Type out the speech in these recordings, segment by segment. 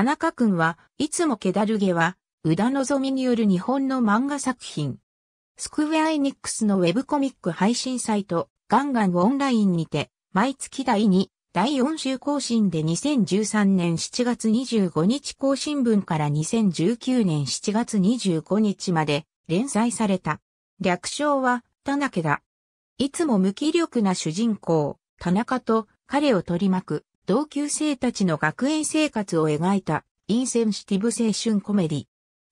田中君はいつもけだるげは、宇田ぞみによる日本の漫画作品。スクウェアエニックスのウェブコミック配信サイト、ガンガンオンラインにて、毎月第2、第4週更新で2013年7月25日更新分から2019年7月25日まで連載された。略称は、田中だ。いつも無気力な主人公、田中と彼を取り巻く同級生たちの学園生活を描いたインセンシティブ青春コメディ。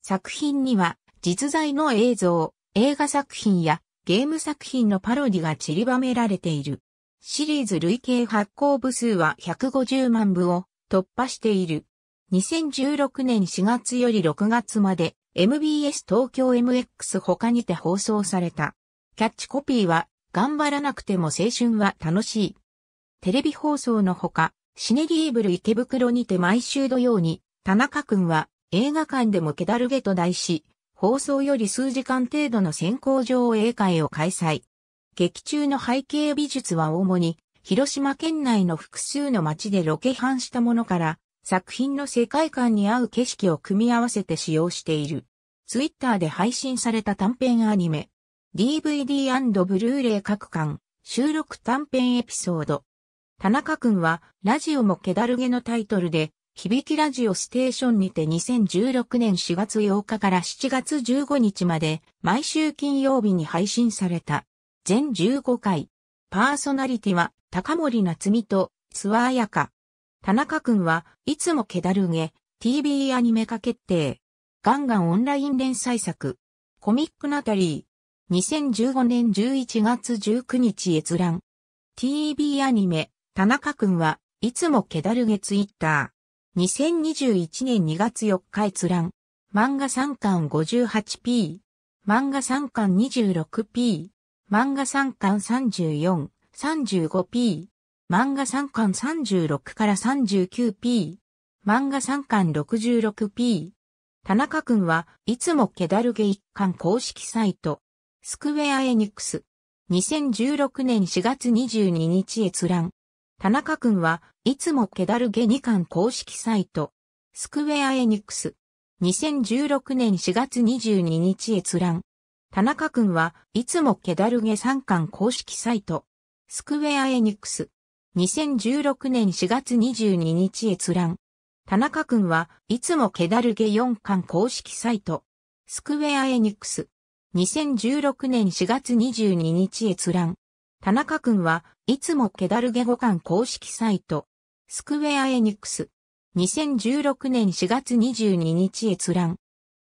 作品には実在の映像、映画作品やゲーム作品のパロディが散りばめられている。シリーズ累計発行部数は150万部を突破している。2016年4月より6月まで MBS 東京 MX 他にて放送された。キャッチコピーは頑張らなくても青春は楽しい。テレビ放送のほか、シネリーブル池袋にて毎週土曜に、田中くんは映画館でもケだるげと題し、放送より数時間程度の先行上映会を開催。劇中の背景美術は主に、広島県内の複数の街でロケハンしたものから、作品の世界観に合う景色を組み合わせて使用している。ツイッターで配信された短編アニメ、DVD& ブルーレイ各巻、収録短編エピソード、田中くんは、ラジオもケだるげのタイトルで、響きラジオステーションにて2016年4月8日から7月15日まで、毎週金曜日に配信された。全15回。パーソナリティは、高森夏美と、諏訪彩香。田中くんはいつもケだるげ、TV アニメ化決定。ガンガンオンライン連載作。コミックナタリー。2015年11月19日閲覧。TV アニメ、田中くんはいつもけだるげツイッター。2021年2月4日閲覧。漫画3巻 58p。漫画3巻 26p。漫画3巻34、35p。漫画3巻36から 39p。漫画3巻 66p。田中くんはいつもけだるげ一巻公式サイト。スクウェアエニックス。2016年4月22日閲覧。田中くんはいつもケダルゲ2巻公式サイト、スクウェアエニックス、2016年4月22日閲覧。田中くんはいつもケダルゲ3巻公式サイト、スクウェアエニックス、2016年4月22日閲覧。田中くんはいつもケダルゲ4巻公式サイト、スクウェアエニックス、2016年4月22日閲覧。田中くんはいつもケダルゲ五感公式サイト、スクウェアエニックス、2016年4月22日閲覧。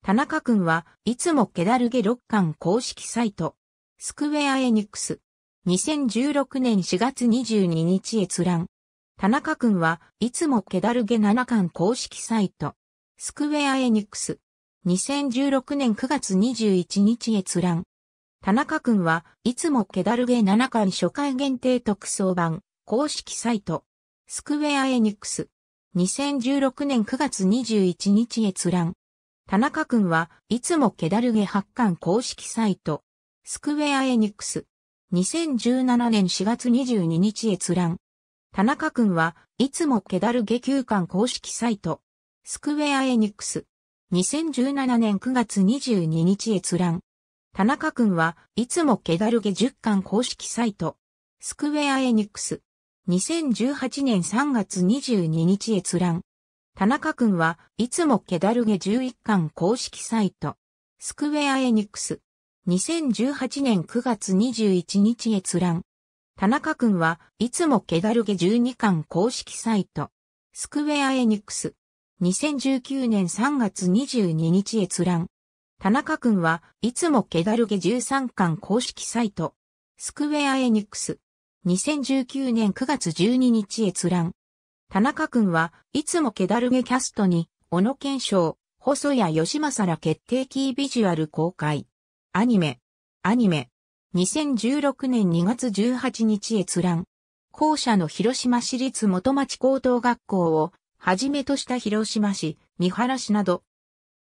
田中くんはいつもケダルゲ六巻公式サイト、スクウェアエニックス、2016年4月22日閲覧。田中くんはいつもケダルゲ七巻公式サイト、スクウェアエニックス、2016年9月21日閲覧。田中くんはいつもケダルゲ7巻初回限定特装版公式サイトスクウェアエニックス2016年9月21日閲覧田中くんはいつもケダルゲ8巻公式サイトスクウェアエニックス2017年4月22日閲覧田中くんはいつもケダルゲ9巻公式サイトスクウェアエニックス2017年9月22日閲覧田中くんはいつも気だるげ10巻公式サイト、スクウェアエニックス、2018年3月22日閲覧。田中くんはいつも気だるげ11巻公式サイト、スクウェアエニックス、2018年9月21日閲覧。田中くんはいつも気だるげ12巻公式サイト、スクウェアエニックス、2019年3月22日閲覧。田中くんはいつもけだるげ13巻公式サイト、スクウェアエニックス、2019年9月12日閲覧。田中くんはいつもけだるげキャストに、小野健章、細谷義正ら決定キービジュアル公開。アニメ、アニメ、2016年2月18日閲覧。校舎の広島市立元町高等学校をはじめとした広島市、三原市など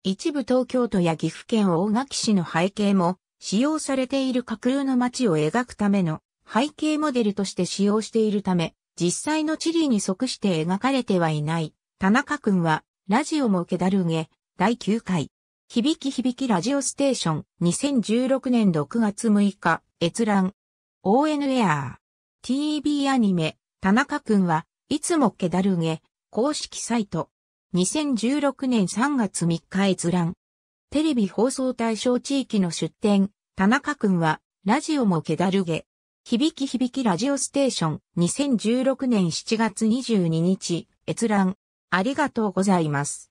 一部東京都や岐阜県大垣市の背景も、使用されている架空の街を描くための背景モデルとして使用しているため、実際の地理に即して描かれてはいない。田中くんは、ラジオもけだるげ、第9回。響き響きラジオステーション、2016年6月6日、閲覧。ON エアー。TV アニメ、田中くんは、いつもけだるげ、公式サイト。2016年3月3日閲覧。テレビ放送対象地域の出展、田中くんは、ラジオもけだるげ。響き響きラジオステーション、2016年7月22日、閲覧。ありがとうございます。